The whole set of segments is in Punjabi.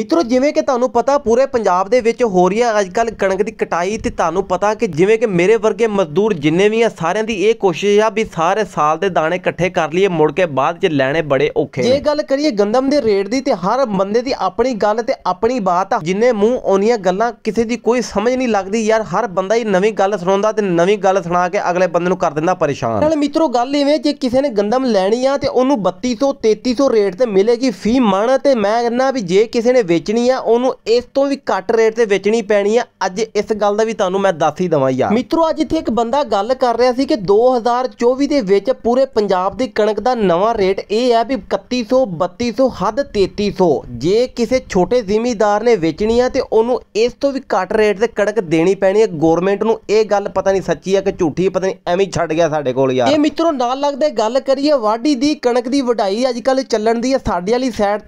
ਮਿੱਤਰੋ ਜਿਵੇਂ ਕਿ ਤੁਹਾਨੂੰ ਪਤਾ ਪੂਰੇ ਪੰਜਾਬ ਦੇ ਵਿੱਚ ਹੋ ਰਹੀ ਹੈ ਅੱਜਕੱਲ ਕਣਕ ਦੀ ਕਟਾਈ ਤੇ ਤੁਹਾਨੂੰ ਪਤਾ ਕਿ ਜਿਵੇਂ ਕਿ ਮੇਰੇ ਵਰਗੇ ਮਜ਼ਦੂਰ ਜਿੰਨੇ ਵੀ ਆ ਸਾਰਿਆਂ ਦੀ ਇਹ ਕੋਸ਼ਿਸ਼ ਆ ਵੀ ਸਾਰੇ ਸਾਲ ਦੇ ਦਾਣੇ ਇਕੱਠੇ ਕਰ ਲਈਏ ਮੁੜ ਕੇ ਬਾਅਦ 'ਚ ਲੈਣੇ ਬੜੇ ਔਖੇ ਜੇ ਗੱਲ ਕਰੀਏ ਗੰਦਮ ਦੇ ਰੇਟ ਦੀ ਤੇ ਹਰ ਬੰਦੇ ਦੀ ਆਪਣੀ ਗੱਲ ਤੇ ਆਪਣੀ ਬਾਤ ਆ ਜਿੰਨੇ ਮੂੰਹ ਆਉਣੀਆਂ ਗੱਲਾਂ ਕਿਸੇ ਦੀ ਕੋਈ ਸਮਝ ਨਹੀਂ ਲੱਗਦੀ ਯਾਰ ਹਰ ਬੰਦਾ ਹੀ ਨਵੀਂ ਗੱਲ ਸੁਣਾਉਂਦਾ ਤੇ ਨਵੀਂ ਗੱਲ ਸੁਣਾ ਕੇ ਅਗਲੇ ਬੰਦੇ ਨੂੰ ਕਰ ਦਿੰਦਾ ਪਰੇਸ਼ਾਨ ਨਾਲ ਮਿੱਤਰੋ ਗੱਲ ਇਵੇਂ ਜੇ ਕਿਸੇ ਨੇ ਗੰਦਮ ਲੈਣੀ ਆ ਤੇ ਉਹਨੂੰ 3200 3300 ਰੇਟ ਤੇ ਮਿਲੇਗੀ ਫੀ ਮਣ ਤੇ ਮੈਂ ਕਹਿੰਦਾ ਵੀ ਜੇ ਕਿਸੇ ਨੇ ਵੇਚਣੀ ਆ ਉਹਨੂੰ ਇਸ ਤੋਂ ਵੀ ਘੱਟ ਰੇਟ ਤੇ ਵੇਚਣੀ ਪੈਣੀ ਆ ਅੱਜ ਇਸ ਗੱਲ ਦਾ ਵੀ ਤੁਹਾਨੂੰ ਮੈਂ ਦੱਸ ਹੀ ਦਵਾਂ ਯਾਰ ਮਿੱਤਰੋ ਅੱਜ ਇੱਥੇ ਇੱਕ ਬੰਦਾ ਗੱਲ ਕਰ ਰਿਹਾ ਸੀ ਕਿ 2024 ਦੇ ਵਿੱਚ ਪੂਰੇ ਪੰਜਾਬ ਦੀ ਕਣਕ ਦਾ ਨਵਾਂ ਰੇਟ ਇਹ ਆ ਵੀ 3100 3200 ਹੱਦ 3300 ਜੇ ਕਿਸੇ ਛੋਟੇ ਜ਼ਿਮੀਦਾਰ ਨੇ ਵੇਚਣੀ ਆ ਤੇ ਉਹਨੂੰ ਇਸ ਤੋਂ ਵੀ ਘੱਟ ਰੇਟ ਤੇ ਕਣਕ ਦੇਣੀ ਪੈਣੀ ਹੈ ਗਵਰਨਮੈਂਟ ਨੂੰ ਇਹ ਗੱਲ ਪਤਾ ਨਹੀਂ ਸੱਚੀ ਆ ਕਿ ਝੂਠੀ ਪਤਾ ਨਹੀਂ ਐਵੇਂ ਛੱਡ ਗਿਆ ਸਾਡੇ ਕੋਲ ਯਾਰ ਇਹ ਮਿੱਤਰੋ ਨਾਲ ਲੱਗਦੇ ਗੱਲ ਕਰੀਏ ਵਾਢੀ ਦੀ ਕਣਕ ਦੀ ਵਢਾਈ ਅੱਜ ਕੱਲ ਚੱਲਣ ਦੀ ਹੈ ਸਾਡੇ ਵਾਲੀ ਸਾਈਡ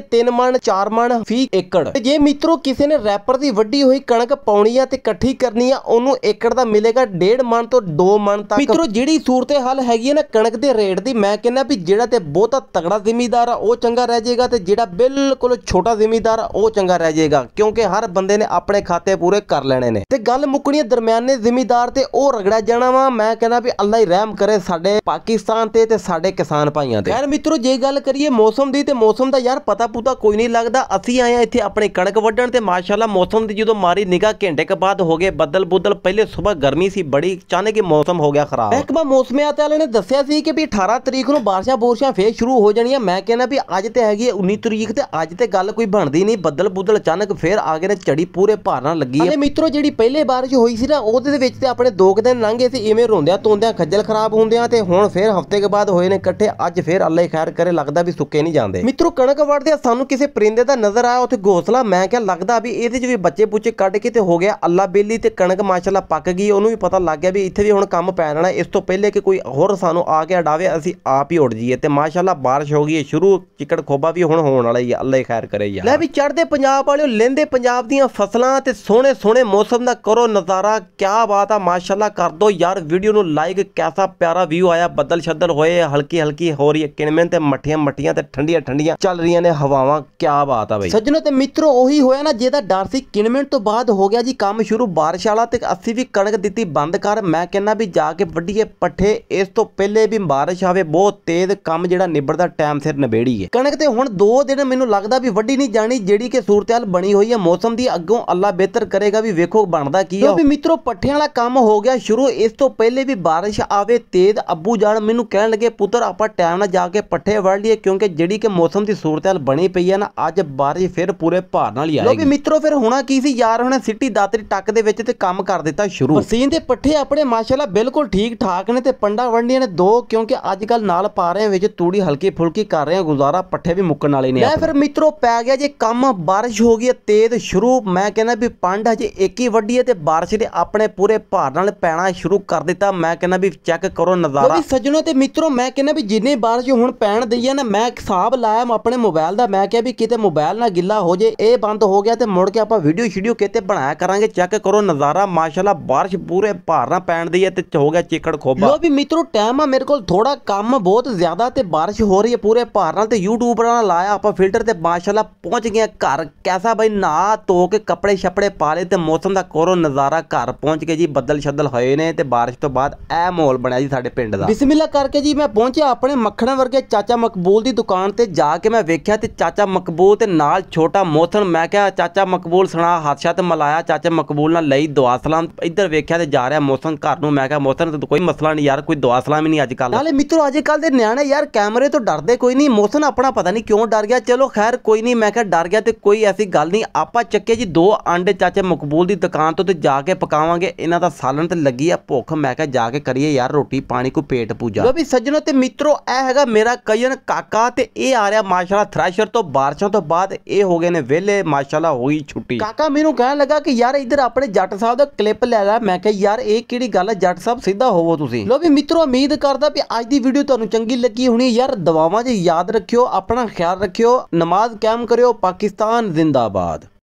ਤੇ 3 ਮਣ 4 ਮਣ ਫੀ ਏਕੜ ਤੇ ਜੇ ਮਿੱਤਰੋ ਕਿਸੇ ਨੇ ਰੈਪਰ ਦੀ ਵੱਡੀ ਹੋਈ ਕਣਕ ਪਾਉਣੀ ਆ ਤੇ ਇਕੱਠੀ ਕਰਨੀ ਆ ਉਹਨੂੰ ਏਕੜ ਦਾ ਮਿਲੇਗਾ ਡੇਢ ਮਣ ਤੋਂ 2 ਮਣ ਤੱਕ ਮਿੱਤਰੋ ਜਿਹੜੀ ਸੂਰਤ ਹਾਲ ਹੈਗੀ ਹੈ ਨਾ ਕਣਕ ਦੇ ਰੇਟ ਦੀ ਮੈਂ ਕਹਿੰਦਾ ਵੀ ਜਿਹੜਾ ਤੇ ਬਹੁਤਾ ਤਗੜਾ ਜ਼ਿਮੀਦਾਰ ਆ ਉਹ ਚੰਗਾ ਰਹਿ ਜਾਏਗਾ ਤੇ ਜਿਹੜਾ ਬਿਲਕੁਲ ਛੋਟਾ ਜ਼ਿਮੀਦਾਰ ਆ ਉਹ ਚੰਗਾ ਰਹਿ ਜਾਏਗਾ ਕਿਉਂਕਿ ਹਰ ਬੰਦੇ ਨੇ ਆਪਣੇ ਖਾਤੇ ਪੂਰੇ ਕਰ ਲੈਣੇ ਨੇ ਤੇ ਗੱਲ ਮੁੱਕਣੀ ਦਰਮਿਆਨੇ ਜ਼ਿਮੀਦਾਰ ਤੇ ਉਹ ਰਗੜਾ ਜਾਣਾ ਵਾ ਮੈਂ ਕਹਿੰਦਾ ਵੀ ਅੱਲਾ ਹੀ ਰਹਿਮ ਕਰੇ ਸਾਡੇ ਪਾਕਿਸਤਾਨ ਤੇ ਤੇ ਸਾਡੇ ਕਿਸਾਨ ਭਾਈਆਂ ਤੇ ਯਾਰ ਮਿੱਤਰੋ ਜੇ ਗੱਲ ਕਰੀਏ ਮੌਸਮ ਦੀ ਤੇ ਮੌਸਮ ਦਾ ਯਾਰ ਪਤਾ ਪੂਤਾ ਕੋਈ ਨਹੀਂ ਲੱਗਦਾ ਅਸੀਂ ਆਏ ਆ ਇੱਥੇ ਆਪਣੇ ਕਣਕ ਵੱਢਣ ਤੇ ਮਾਸ਼ਾਅੱਲਾ ਮੌਸਮ ਦੀ ਜਦੋਂ ਮਾਰੀ ਨਿਗਾਹ ਘੰਟੇ ਕੇ ਬਾਅਦ ਹੋ ਗਏ ਬੱਦਲ ਬੁੱਦਲ ਪਹਿਲੇ ਸਵੇਰ ਗਰਮੀ ਸੀ ਬੜੀ ਅਚਾਨਕ ਕੇ ਮੌਸਮ ਹੋ ਗਿਆ ਖਰਾਬ ਮਹਿਕਮਾ ਮੌਸਮਿਆਤ ਵਾਲੇ ਨੇ ਦੱਸਿਆ ਸੀ ਕਿ ਵੀ 18 ਤਰੀਕ ਨੂੰ ਬਾਰਿਸ਼ਾਂ ਬੋਰਸ਼ਾਂ ਫੇਰ ਸ਼ੁਰੂ ਹੋ ਜਾਣੀਆਂ ਮੈਂ ਕਹਿੰਦਾ ਵੀ ਅੱਜ ਤੇ ਹੈਗੀ 19 ਤਰੀਕ ਤੇ ਅੱਜ ਤੇ ਗੱਲ ਕੋਈ ਬਣਦੀ ਨਹੀਂ ਬੱਦਲ ਬੁੱਦਲ ਅਚਾਨਕ ਫੇਰ ਆ ਗਏ ਨੇ ਝੜੀ ਪੂਰੇ ਭਾਰ ਨਾਲ ਲੱਗੀ ਹੈ ਮਿੱਤਰੋ ਜਿਹੜੀ ਪਹਿਲੇ ਬਾਰਿਸ਼ ਹੋਈ ਸੀ ਨਾ ਉਹਦੇ ਦੇ ਵਿੱਚ ਤੇ ਆਪਣੇ ਦੋ ਦਿਨ ਲੰਘੇ ਸੀ ਇਵੇਂ ਰੋਂਦਿਆਂ ਤੋਂਦਿਆਂ ਖੱਜਲ ਖਰਾਬ ਹੁੰਦਿਆਂ ਤੇ ਹੁਣ ਫੇਰ ਹਫਤੇ ਕੇ ਬਾਅਦ ਹੋਏ ਨੇ ਇਕੱਠੇ ਅੱਜ ਫੇਰ ਅੱਲਾ ਹੀ ਖੈਰ ਕਰੇ ਲੱਗਦਾ ਵੀ ਸੁੱਕੇ ਨਹੀਂ ਜਾਂਦੇ ਮਿੱਤਰੋ ਕਣਕ ਵੜਦਿਆਂ ਸਾਨੂੰ ਕਿਸੇ ਪਰਿੰਦੇ ਦਾ ਨਜ਼ਰ ਆਇਆ ਉੱਥੇ ਘੋਸਲਾ ਮੈਂ ਕਿਹਾ ਲੱਗਦਾ ਵੀ ਇਹਦੇ 'ਚ ਵੀ ਬੱਚੇ ਪੁੱਚੇ ਕੱਢ ਕੇ ਤੇ ਹੋ ਗਿਆ ਅੱਲਾ ਬੇਲੀ ਤੇ ਕਣਕ ਮਾਸ਼ਾਅੱਲਾ ਪੱਕ ਗਈ ਉਹਨੂੰ ਵੀ ਪਤਾ ਲੱਗ ਗਿਆ ਵੀ ਇੱਥੇ ਵੀ ਹੁਣ ਕੰਮ ਪੈ ਜਾਣਾ ਇਸ ਤੋਂ ਪਹਿਲੇ ਕਿ ਕੋਈ ਹੋਰ ਸਾਨੂੰ ਆ ਕੇ ਅਡਾਵੇ ਅਸੀਂ ਆਪ ਹੀ ਉੱਡ ਜਾਈਏ ਤੇ ਮਾਸ਼ਾਅੱਲਾ ਬਾਰਿਸ਼ ਹੋ ਗਈ ਹੈ ਸ਼ੁਰੂ ਚਿੱਕੜ ਖੋਬਾ ਵੀ ਹੁਣ ਹੋਣ ਵਾਲਾ ਹੀ ਹੈ ਅੱਲਾ ਹੀ ਖੈਰ ਕਰੇ ਯਾਰ ਲੈ ਵੀ ਚੜਦੇ ਪੰਜਾਬ ਵਾਲਿਓ ਲੈਂਦੇ ਪੰਜਾਬ ਦੀਆਂ ਫਸਲਾਂ ਤੇ ਸੋਹਣੇ ਸੋਹਣੇ ਮੌਸਮ ਦਾ ਕਰੋ ਨਜ਼ਾਰਾ ਕੀ ਬਾਤ ਆ ਮਾਸ਼ਾਅੱਲਾ ਕਰ ਦੋ ਯਾਰ ਵੀਡੀਓ ਨੂੰ ਲਾਈਕ ਕੈਸਾ ਪਿਆਰਾ ਵਿਊ ਆਇਆ ਬੱਦਲ ਛੱਦਲ ਹੋਏ ਹਲਕੀ ਹਲਕੀ ਹੋ ਰਹੀ ਹੈ ਕਿਣਵੇਂ ਤੇ ਮੱਠੀਆਂ ਮੱਠੀਆਂ ਤੇ ਠੰਡੀਆਂ ਠੰਡੀਆਂ ਚੱਲ ਰਹੀਆਂ ਨੇ ਹਵਾਵਾਂ ਕੀ ਬਾਤ ਆ ਬਾਈ ਸੱਜਣੋ ਤੇ ਮਿੱਤਰੋ ਉਹੀ ਹੋਇਆ ਨਾ ਜਿਹਦਾ ਡਰ ਸੀ ਕਿਣਮਣ ਤੋਂ ਬਾਅਦ ਹੋ ਗਿਆ ਜੀ ਕੰਮ ਸ਼ੁਰੂ ਬਾਰਿਸ਼ ਵਾਲਾ ਤੇ ਅਸੀਂ ਵੀ ਕਣਕ ਦਿੱਤੀ ਬੰਦ ਕਰ ਮੈਂ ਕਹਿੰਨਾ ਵੀ ਜਾ ਕੇ ਵੱਡੀਏ ਪੱਠੇ ਇਸ ਤੋਂ ਪਹਿਲੇ ਵੀ ਬਾਰਿਸ਼ ਆਵੇ ਬਹੁਤ ਤੇਜ਼ ਕੰਮ ਜਿਹੜਾ ਨਿਬੜਦਾ ਟਾਈਮ ਸਿਰ ਨਿਬੇੜੀਏ ਕਣਕ ਤੇ ਹੁਣ 2 ਦਿਨ ਮੈਨੂੰ ਲੱਗਦਾ ਵੀ ਵੱਡੀ ਨਹੀਂ ਜਾਣੀ ਜਿਹੜੀ ਕਿ ਸੂਰਤਿਆਲ ਬਣੀ ਹੋਈ ਹੈ ਮੌਸਮ ਦੀ ਅੱਗੋਂ ਅੱਲਾ ਬਿਹਤਰ ਕਰੇਗਾ ਵੀ ਵੇਖੋ ਬਣਦਾ ਕੀ ਹੈ ਵੀ ਮਿੱਤਰੋ ਪੱਠਿਆਂ ਵਾਲਾ ਕੰਮ ਹੋ ਗਿਆ ਸ਼ੁਰੂ ਇਸ ਤੋਂ ਪਹਿਲੇ ਵੀ ਬਾਰਿਸ਼ ਆਵੇ ਤੇਜ਼ ਅੱਬੂ ਜਾਨ ਮੈਨੂੰ ਕਹਿਣ ਲੱਗੇ ਪੁੱਤਰ ਆਪਾਂ ਟਾਈਮ ਨਾਲ ਜਾ ਕੇ ਪੱਠੇ ਵੱਢ ਲਈਏ ਕਿਉਂਕਿ ਜਿਹੜੀ ਕਿ ਮੌਸਮ ਦੀ ਸੂਰਤਿਆਲ ਬਣੀ ਪਈ ਹੈ ਨਾ ਅੱਜ ਯਾਰ ਜੀ ਫਿਰ ਪੂਰੇ ਭਾਰ ਨਾਲ ਹੀ ਆਏਗੀ ਲੋਕੀ ਮਿੱਤਰੋ ਫਿਰ ਹੋਣਾ ਕੀ ਸੀ ਯਾਰ ਹੁਣ ਸਿੱਟੀ ਦਾਤਰੀ ਟੱਕ ਦੇ ਵਿੱਚ ਤੇ ਕੰਮ ਕਰ ਦਿੱਤਾ ਸ਼ੁਰੂ ਵਸੀਨ ਦੇ ਪੱਠੇ ਆਪਣੇ ਮਾਸ਼ਾਅੱਲਾ ਬਿਲਕੁਲ ਠੀਕ ਠਾਕ ਨੇ ਤੇ ਪੰਡਾ ਵੰਡੀਆਂ ਨੇ ਦੋ ਕਿਉਂਕਿ ਅੱਜ ਕੱਲ ਨਾਲ ਪਾ ਰਹੇ ਵਿੱਚ ਤੂੜੀ ਹਲਕੀ ਫੁਲਕੀ ਕਰ ਰਹੇ ਗੁਜ਼ਾਰਾ ਪੱਠੇ ਵੀ ਮੁੱਕਣ ਵਾਲੇ ਨੇ ਮੈਂ ਫਿਰ ਮਿੱਤਰੋ ਪੈ ਗਿਆ ਜੇ ਕੰਮ ਬਾਰਿਸ਼ ਹੋ ਗਈ ਤੇਜ਼ ਸ਼ੁਰੂ ਮੈਂ ਕਹਿੰਦਾ ਵੀ ਪੰਡ ਅਜੇ ਇੱਕ ਹੀ ਵੱਡੀ ਹੈ ਤੇ ਬਾਰਿਸ਼ ਦੇ ਆਪਣੇ ਪੂਰੇ ਭਾਰ ਨਾਲ ਪੈਣਾ ਸ਼ੁਰੂ ਕਰ ਦਿੱਤਾ ਮੈਂ ਕਹਿੰਦਾ ਵੀ ਚੈੱਕ ਕਰੋ ਨਜ਼ਾਰਾ ਸੱਜਣੋ ਤੇ ਮਿੱਤਰੋ ਮੈਂ ਕਹਿੰਦਾ ਵੀ ਜਿੰਨੇ ਬਾਰਿਸ਼ ਹੁਣ ਪੈਣ ਦਈ ਹੈ ਨਾ ਮੈਂ ਹਿਸਾਬ ਲਾਇਆ ਆਪਣੇ ਮੋਬਾਈਲ ਦਾ ਮੈਂ ਕਿਹਾ ਵੀ ਕਿਤੇ ਮੋਬਾਈਲ ਨਾ ਗਿੱਲਾ ਹੋ ਜੇ ਇਹ ਬੰਦ ਹੋ ਗਿਆ ਤੇ ਮੁੜ ਕੇ ਆਪਾਂ ਵੀਡੀਓ ਸ਼ੀਡੀਓ ਕਿਤੇ ਬਣਾਇਆ ਕਰਾਂਗੇ ਚੈੱਕ ਕਰੋ ਨਜ਼ਾਰਾ ਮਾਸ਼ਾਅੱਲਾ ਬਾਰਿਸ਼ ਪੂਰੇ ਭਾਰਾਂ ਪੈਣ ਦੀ ਹੈ ਤੇ ਹੋ ਗਿਆ ਚਿਕੜ ਖੋਬਾ ਲੋ ਵੀ ਮਿੱਤਰੋ ਟਾਈਮ ਆ ਮੇਰੇ ਕੋਲ ਥੋੜਾ ਕੰਮ ਬਹੁਤ ਜ਼ਿਆਦਾ ਤੇ ਬਾਰਿਸ਼ ਹੋ ਰਹੀ ਹੈ ਪੂਰੇ ਭਾਰਾਂ ਤੇ YouTube ਵਾਲਾ ਲਾਇਆ ਆਪਾਂ ਫਿਲਟਰ ਤੇ ਮਾਸ਼ਾਅੱਲਾ ਪਹੁੰਚ ਗਏ ਘਰ ਕੈਸਾ ਬਈ ਨਾ ਤੋ ਕੇ ਕੱਪੜੇ ਛੱਪੜੇ ਪਾ ਲੇ ਤੇ ਮੌਸਮ ਦਾ ਕੋਰੋ ਨਜ਼ਾਰਾ ਘਰ ਪਹੁੰਚ ਕੇ ਜੀ ਬੱਦਲ ਛੱਦਲ ਹੋਏ ਨੇ ਤੇ ਬਾਰਿਸ਼ ਤੋਂ ਬਾਅਦ ਐ ਮਾਹੌਲ ਬਣਿਆ ਜੀ ਸਾਡੇ ਪਿੰਡ ਦਾ ਬਿਸਮਿਲ੍ਲਾ ਕਰਕੇ ਜੀ ਮੈਂ ਪਹੁੰਚਿਆ ਆਪਣੇ ਮੱਖਣ ਵਰਗੇ ਚਾਚਾ ਮਕਬੂਲ ਦੀ ਦੁਕਾਨ ਤੇ ਜਾ ਕੇ ਮੈਂ ਵੇਖਿਆ ਤੇ ਚਾਚਾ ਮਕਬੂਲ ਤੇ ਨਾਲ ਨਾਲ ਛੋਟਾ ਮੋਥਨ ਮੈਂ ਕਿਹਾ ਚਾਚਾ ਮਕਬੂਲ ਸੁਣਾ ਹਾਦਸਾ ਤੇ ਮਲਾਇਆ ਚਾਚਾ ਮਕਬੂਲ ਨਾਲ ਲਈ ਦੁਆ ਸਲਾਮ ਇੱਧਰ ਵੇਖਿਆ ਤੇ ਜਾ ਰਿਹਾ ਮੋਥਨ ਘਰ ਨੂੰ ਮੈਂ ਕਿਹਾ ਮੋਥਨ ਤੇ ਕੋਈ ਮਸਲਾ ਨਹੀਂ ਯਾਰ ਕੋਈ ਦੁਆ ਸਲਾਮ ਹੀ ਨਹੀਂ ਅੱਜ ਕੱਲ ਨਾਲੇ ਮਿੱਤਰੋ ਅੱਜ ਕੱਲ ਦੇ ਨਿਆਣੇ ਯਾਰ ਕੈਮਰੇ ਤੋਂ ਡਰਦੇ ਕੋਈ ਨਹੀਂ ਮੋਥਨ ਆਪਣਾ ਪਤਾ ਨਹੀਂ ਕਿਉਂ ਡਰ ਗਿਆ ਚਲੋ ਖੈਰ ਕੋਈ ਨਹੀਂ ਮੈਂ ਕਿਹਾ ਡਰ ਗਿਆ ਤੇ ਕੋਈ ਐਸੀ ਗੱਲ ਨਹੀਂ ਆਪਾਂ ਚੱਕੇ ਜੀ ਦੋ ਅੰਡੇ ਚਾਚਾ ਮਕਬੂਲ ਦੀ ਦੁਕਾਨ ਤੋਂ ਤੇ ਜਾ ਕੇ ਪਕਾਵਾਂਗੇ ਇਹਨਾਂ ਦਾ ਸਾਲਣ ਤੇ ਲੱਗੀ ਆ ਭੁੱਖ ਮੈਂ ਕਿਹਾ ਜਾ ਕੇ ਕਰੀਏ ਯਾਰ ਰੋਟੀ ਪਾਣੀ ਕੋ ਪੇਟ ਪੂਜਾ ਲੋ ਵੀ ਸੱਜਣੋ ਤੇ ਮਿੱਤਰੋ ਇਹ ਹੈਗਾ ਮੇਰਾ ਕਜ਼ਨ ਕਾਕਾ ਤੇ ਇਹ ਆ ਰਿਹਾ ਮਾਸ਼ਾਅੱਲਾ ਥ੍ਰੈਸ਼ਰ ਤੋਂ ਬਾਰਸ਼ਾਂ ਤੋਂ ਬਾਅਦ ਇਹ ਹੋ ਗਏ ਨੇ ਵਿਹਲੇ ਮਾਸ਼ਾਅੱਲਾ ਹੋਈ ਛੁੱਟੀ ਕਾਕਾ ਮੈਨੂੰ ਕਹਿਣ ਲੱਗਾ ਕਿ ਯਾਰ ਇੱਧਰ ਆਪਣੇ ਜੱਟ ਸਾਹਿਬ ਦਾ ਕਲਿੱਪ ਲੈ ਲੈ ਮੈਂ ਕਿਹਾ ਯਾਰ ਇਹ ਕਿਹੜੀ ਗੱਲ ਹੈ ਜੱਟ ਸਾਹਿਬ ਸਿੱਧਾ ਹੋਵੋ ਤੁਸੀਂ ਲੋ ਵੀ ਮਿੱਤਰੋ ਉਮੀਦ ਕਰਦਾ ਵੀ ਅੱਜ ਦੀ ਵੀਡੀਓ ਤੁਹਾਨੂੰ ਚੰਗੀ ਲੱਗੀ ਹੋਣੀ ਯਾਰ ਦਵਾਵਾਂ ਜੀ ਯਾਦ ਰੱਖਿਓ ਆਪਣਾ ਖਿਆਲ ਰੱਖਿਓ ਨਮਾਜ਼ ਕਾਇਮ ਕਰਿਓ ਪਾਕਿਸਤਾਨ ਜ਼ਿੰਦਾਬਾਦ